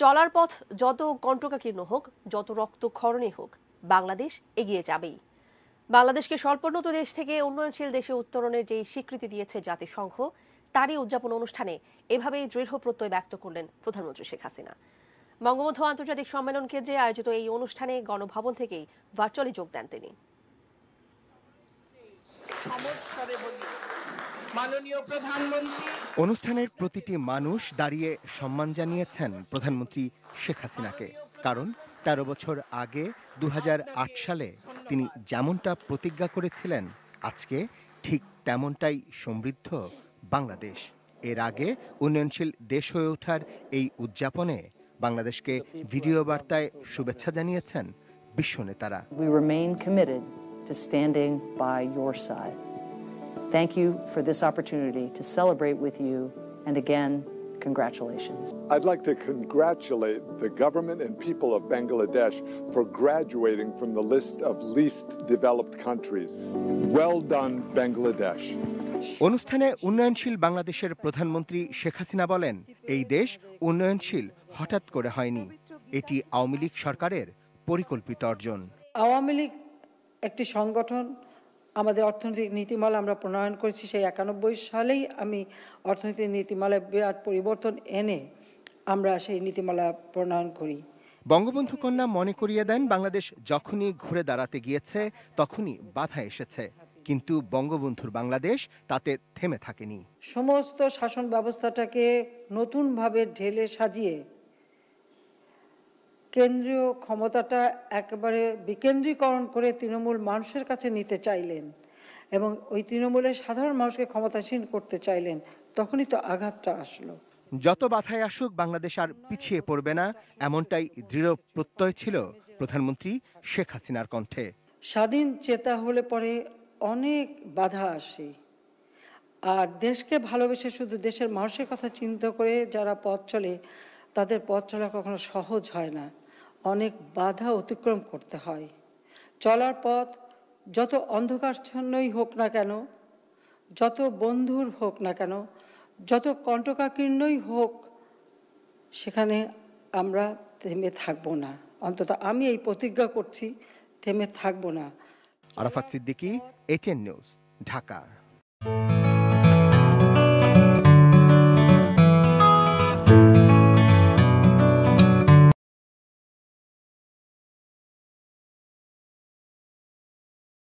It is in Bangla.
চলার পথ যত কণ্ঠকাকীর্ণ হোক যত রক্তক্ষরণে হোক বাংলাদেশ এগিয়ে যাবেই বাংলাদেশকে স্বল্পোন্নত দেশ থেকে উন্নয়নশীল দেশে উত্তরণের যে স্বীকৃতি দিয়েছে জাতিসংঘ তারই উদযাপন অনুষ্ঠানে এভাবেই দৃঢ় প্রত্যয় ব্যক্ত করলেন প্রধানমন্ত্রী শেখ হাসিনা বঙ্গবন্ধু আন্তর্জাতিক সম্মেলন কেন্দ্রে আয়োজিত এই অনুষ্ঠানে গণভবন থেকেই ভার্চুয়ালি যোগ দেন তিনি অনুষ্ঠানের প্রতিটি মানুষ দাঁড়িয়ে সম্মান জানিয়েছেন প্রধানমন্ত্রী শেখ হাসিনাকে কারণ তেরো বছর আগে দু সালে তিনি যেমনটা প্রতিজ্ঞা করেছিলেন আজকে ঠিক তেমনটাই সমৃদ্ধ বাংলাদেশ এর আগে উন্নয়নশীল দেশ হয়ে ওঠার এই উদযাপনে বাংলাদেশকে ভিডিও বার্তায় শুভেচ্ছা জানিয়েছেন বিশ্ব নেতারা Thank you for this opportunity to celebrate with you, and again, congratulations. I'd like to congratulate the government and people of Bangladesh for graduating from the list of least developed countries. Well done, Bangladesh. অনুষ্ঠানে উন্নয়নশীল বাংলাদেশের প্রধানমন্ত্রী শেখ হাসিনা বলেন এই দেশ উন্নয়নশীল হঠাৎ করে হয়নি এটি আওয়ামী লীগ সরকারের পরিকল্পিত অর্জন আওয়ামী লীগ একটি সংগঠন আমাদের অর্থনৈতিক নীতিমালা আমরা প্রণয়ন করেছি সেই একানব্বই সালেই আমি অর্থনৈতিক নীতিমালায় বিরাট পরিবর্তন এনে আমরা সেই নীতিমালা প্রণয়ন করি বঙ্গবন্ধু কন্যা মনে করিয়ে দেন বাংলাদেশ যখনই ঘুরে দাঁড়াতে গিয়েছে তখনই বাধা এসেছে কিন্তু বঙ্গবন্ধুর বাংলাদেশ তাতে থেমে থাকেনি সমস্ত শাসন ব্যবস্থাটাকে নতুনভাবে ঢেলে সাজিয়ে কেন্দ্রীয় ক্ষমতাটা একেবারে বিকেন্দ্রীকরণ করে তৃণমূল মানুষের কাছে নিতে চাইলেন এবং ওই তৃণমূলের সাধারণ মানুষকে ক্ষমতাসীন করতে চাইলেন তখনই তো আঘাতটা আসলো যত বাধায় আসুক বাংলাদেশ আর পিছিয়ে পড়বে না এমনটাই দৃঢ় প্রত্যয় ছিল প্রধানমন্ত্রী শেখ হাসিনার কণ্ঠে স্বাধীন চেতা হলে পরে অনেক বাধা আসে আর দেশকে ভালোবেসে শুধু দেশের মানুষের কথা চিন্তা করে যারা পথ চলে তাদের পথ চলা কখনো সহজ হয় না অনেক বাধা অতিক্রম করতে হয় চলার পথ যত অন্ধকারচ্ছন্নই হোক না কেন যত বন্ধুর হোক না কেন যত কণ্ঠকাকীর্ণই হোক সেখানে আমরা থেমে থাকবো না অন্তত আমি এই প্রতিজ্ঞা করছি থেমে থাকবো না আরাফাত সিদ্দিকী এটিএন নিউজ ঢাকা